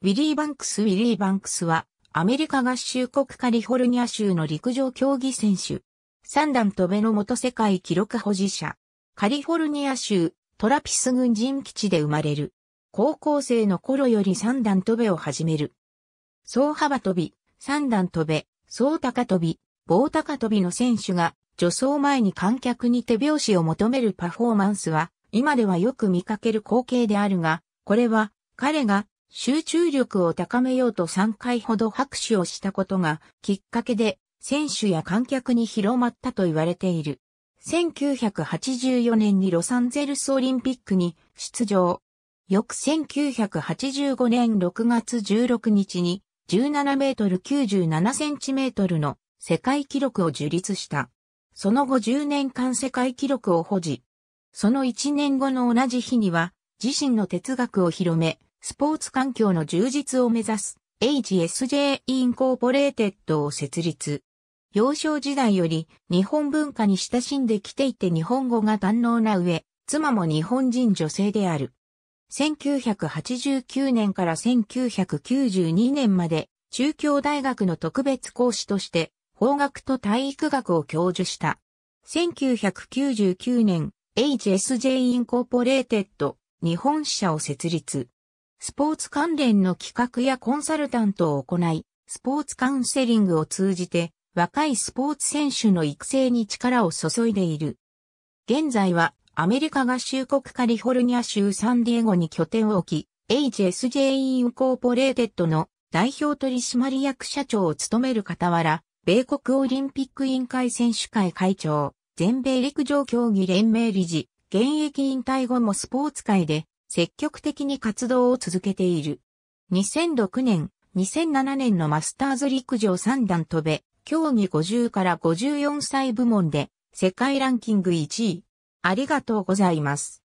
ウィリー・バンクス・ウィリー・バンクスは、アメリカ合衆国カリフォルニア州の陸上競技選手。三段飛べの元世界記録保持者。カリフォルニア州、トラピス軍人基地で生まれる。高校生の頃より三段飛べを始める。総幅飛び、三段飛べ、総高飛び、棒高跳びの選手が、助走前に観客に手拍子を求めるパフォーマンスは、今ではよく見かける光景であるが、これは、彼が集中力を高めようと3回ほど拍手をしたことがきっかけで選手や観客に広まったと言われている。1984年にロサンゼルスオリンピックに出場。翌1985年6月16日に17メートル97センチメートルの世界記録を樹立した。その後10年間世界記録を保持。その1年後の同じ日には自身の哲学を広め、スポーツ環境の充実を目指す HSJ インコーポレーテッドを設立。幼少時代より日本文化に親しんできていて日本語が堪能な上、妻も日本人女性である。1989年から1992年まで中京大学の特別講師として法学と体育学を教授した。1999年 HSJ インコーポレーテッド日本支社を設立。スポーツ関連の企画やコンサルタントを行い、スポーツカウンセリングを通じて若いスポーツ選手の育成に力を注いでいる。現在はアメリカ合衆国カリフォルニア州サンディエゴに拠点を置き、HSJ インコーポレーテッドの代表取締役社長を務める傍ら、米国オリンピック委員会選手会会長、全米陸上競技連盟理事、現役引退後もスポーツ界で積極的に活動を続けている。2006年、2007年のマスターズ陸上3段飛べ、競技50から54歳部門で世界ランキング1位。ありがとうございます。